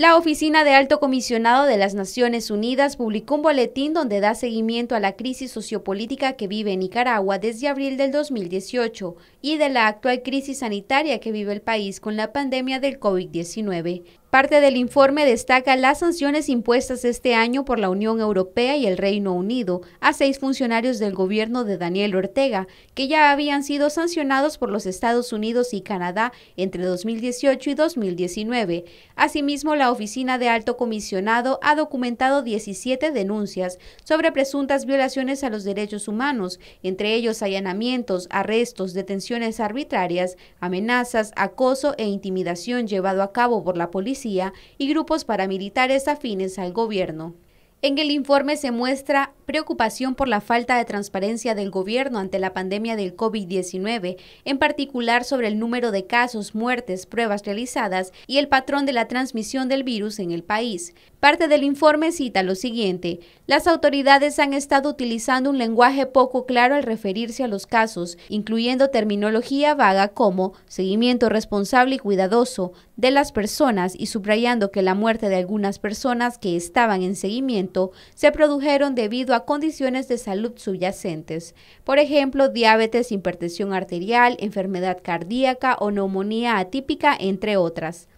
La Oficina de Alto Comisionado de las Naciones Unidas publicó un boletín donde da seguimiento a la crisis sociopolítica que vive Nicaragua desde abril del 2018 y de la actual crisis sanitaria que vive el país con la pandemia del COVID-19. Parte del informe destaca las sanciones impuestas este año por la Unión Europea y el Reino Unido a seis funcionarios del gobierno de Daniel Ortega, que ya habían sido sancionados por los Estados Unidos y Canadá entre 2018 y 2019. Asimismo, la Oficina de Alto Comisionado ha documentado 17 denuncias sobre presuntas violaciones a los derechos humanos, entre ellos allanamientos, arrestos, detenciones arbitrarias, amenazas, acoso e intimidación llevado a cabo por la policía y grupos paramilitares afines al gobierno. En el informe se muestra preocupación por la falta de transparencia del gobierno ante la pandemia del COVID-19, en particular sobre el número de casos, muertes, pruebas realizadas y el patrón de la transmisión del virus en el país. Parte del informe cita lo siguiente, las autoridades han estado utilizando un lenguaje poco claro al referirse a los casos, incluyendo terminología vaga como seguimiento responsable y cuidadoso de las personas y subrayando que la muerte de algunas personas que estaban en seguimiento se produjeron debido a condiciones de salud subyacentes, por ejemplo, diabetes, hipertensión arterial, enfermedad cardíaca o neumonía atípica, entre otras.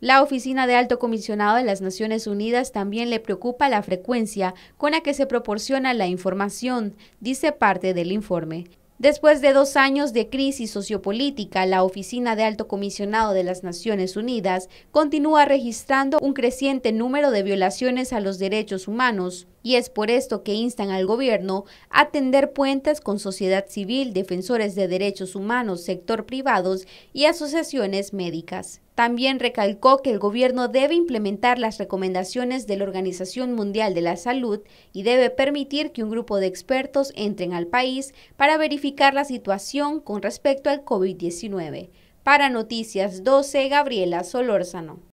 La Oficina de Alto Comisionado de las Naciones Unidas también le preocupa la frecuencia con la que se proporciona la información, dice parte del informe. Después de dos años de crisis sociopolítica, la Oficina de Alto Comisionado de las Naciones Unidas continúa registrando un creciente número de violaciones a los derechos humanos, y es por esto que instan al gobierno a tender puentes con sociedad civil, defensores de derechos humanos, sector privados y asociaciones médicas. También recalcó que el gobierno debe implementar las recomendaciones de la Organización Mundial de la Salud y debe permitir que un grupo de expertos entren al país para verificar la situación con respecto al COVID-19. Para Noticias 12, Gabriela Solórzano.